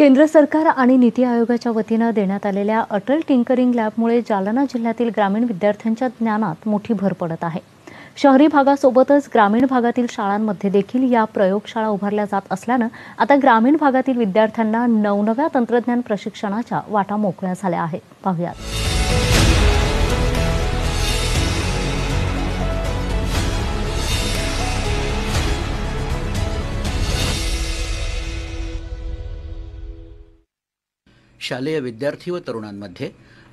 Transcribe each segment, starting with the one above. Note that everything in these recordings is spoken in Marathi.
केंद्र सरकार आणि नीती आयोगाच्या वतीनं देण्यात आलेल्या अटल टिंकरिंग लॅबमुळे जालना जिल्ह्यातील ग्रामीण विद्यार्थ्यांच्या ज्ञानात मोठी भर पडत आहे शहरी भागासोबतच ग्रामीण भागातील शाळांमध्ये देखील या प्रयोगशाळा उभारल्या जात असल्यानं आता ग्रामीण भागातील विद्यार्थ्यांना नवनव्या तंत्रज्ञान प्रशिक्षणाच्या वाटा मोकळ्या झाल्या आहेत पाहुयात शालेय विद्यार्थी व तरुणांमध्ये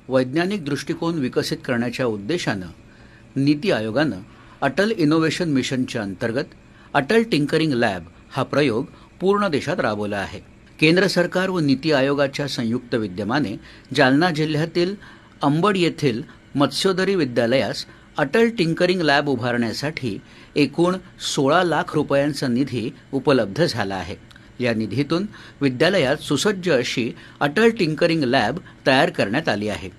वैज्ञानिक दृष्टिकोन विकसित करण्याच्या उद्देशानं नीती आयोगानं अटल इनोव्हेशन मिशनच्या अंतर्गत अटल टिंकरिंग लॅब हा प्रयोग पूर्ण देशात राबवला आहे केंद्र सरकार व नीती आयोगाच्या संयुक्त विद्यमाने जालना जिल्ह्यातील अंबड येथील मत्स्योदरी विद्यालयास अटल टिंकरिंग लॅब उभारण्यासाठी एकूण सोळा लाख रुपयांचा निधी उपलब्ध झाला आहे या निधीतून विद्यालयात सुसज्ज अशी अटल टिंकरिंग लॅब तयार करण्यात आली आहे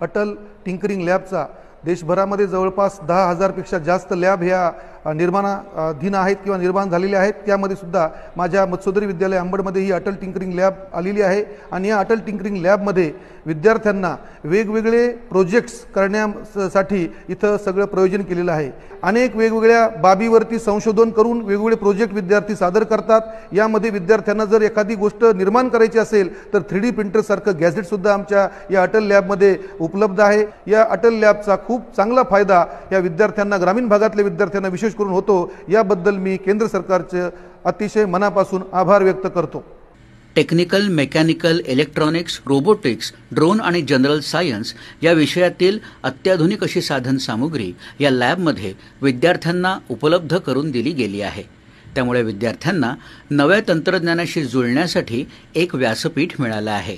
अटल टिंकरिंग लॅबचा देशभरामध्ये जवळपास दहा हजारपेक्षा जास्त लॅब ह्या निर्माणाधीन आहेत किंवा निर्माण झालेले आहेत त्यामध्ये सुद्धा माझ्या मत्सोदरी विद्यालय अंबडमध्ये ही अटल टिंकरिंग लॅब आलेली आहे आणि या अटल टिंकरिंग लॅबमध्ये विद्यार्थ्यांना वेगवेगळे प्रोजेक्ट्स करण्यासाठी इथं सगळं प्रयोजन केलेलं आहे अनेक वेगवेगळ्या बाबीवरती संशोधन करून वेगवेगळे प्रोजेक्ट विद्यार्थी सादर करतात यामध्ये विद्यार्थ्यांना जर एखादी गोष्ट निर्माण करायची असेल तर थ्री डी प्रिंटरसारखं गॅझेटसुद्धा आमच्या या अटल लॅबमध्ये उपलब्ध आहे या अटल लॅबचा खूप चांगला फायदा या विद्यार्थ्यांना ग्रामीण भागातल्या विद्यार्थ्यांना विशेष विशेष करून होतो याबद्दल मी केंद्र सरकारचे अतिशय मनापासून आभार व्यक्त करतो technical mechanical electronics robotics drone आणि जनरल सायन्स या विषयातील अत्याधुनिक अशी साधन सामुग्री या लॅबमध्ये विद्यार्थ्यांना उपलब्ध करून दिली गेली आहे त्यामुळे विद्यार्थ्यांना नव्या तंत्रज्ञानाशी जुळण्यासाठी एक व्यासपीठ मिळालं आहे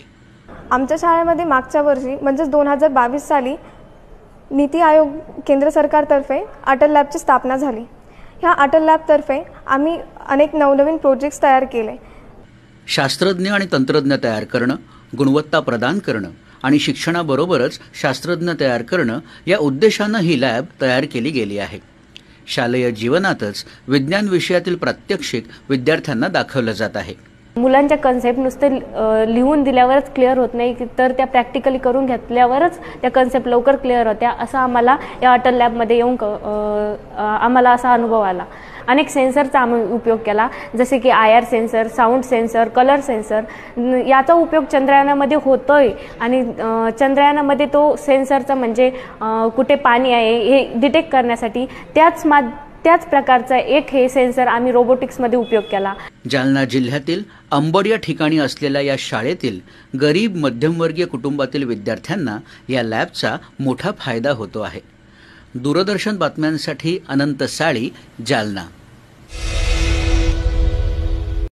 आमच्या शाळेमध्ये मागच्या वर्षी म्हणजेच दोन हजार बावीस साली नीती आयोग केंद्र सरकारतर्फे अटल लॅबची स्थापना झाली ह्या अटल लॅबतर्फे आम्ही अनेक नवनवीन प्रोजेक्ट्स तयार केले शास्त्रज्ञ आणि तंत्रज्ञ तयार करणं गुणवत्ता प्रदान करणं आणि शिक्षणाबरोबरच शास्त्रज्ञ तयार करणं या उद्देशानं ही लॅब तयार केली गेली आहे शालेय जीवनातच विज्ञान विषयातील प्रात्यक्षिक विद्यार्थ्यांना दाखवलं जात आहे मुलांच्या कन्सेप्ट नुसते लिहून दिल्यावरच क्लिअर होत नाही तर त्या प्रॅक्टिकली करून घेतल्यावरच त्या कन्सेप्ट लवकर क्लिअर होत्या असं आम्हाला या अटल लॅबमध्ये येऊन आम्हाला असा अनुभव आला अनेक सेन्सरचा आम्ही उपयोग केला जसे की I R sensor sound sensor colour sensor याचा उपयोग चंद्रयानामध्ये होतोय आणि चंद्रयानामध्ये तो सेन्सरचा म्हणजे कुठे पाणी आहे हे डिटेक्ट करण्यासाठी त्याच मा त्याच प्रकारचा एक हे सेन्सर आम्ही रोबोटिक्समध्ये उपयोग केला जालना जिल्ह्यातील अंबड या ठिकाणी असलेल्या या शाळेतील गरीब मध्यमवर्गीय कुटुंबातील विद्यार्थ्यांना या लॅबचा मोठा फायदा होतो आहे दूरदर्शन बातम्यांसाठी अनंत साळी जालना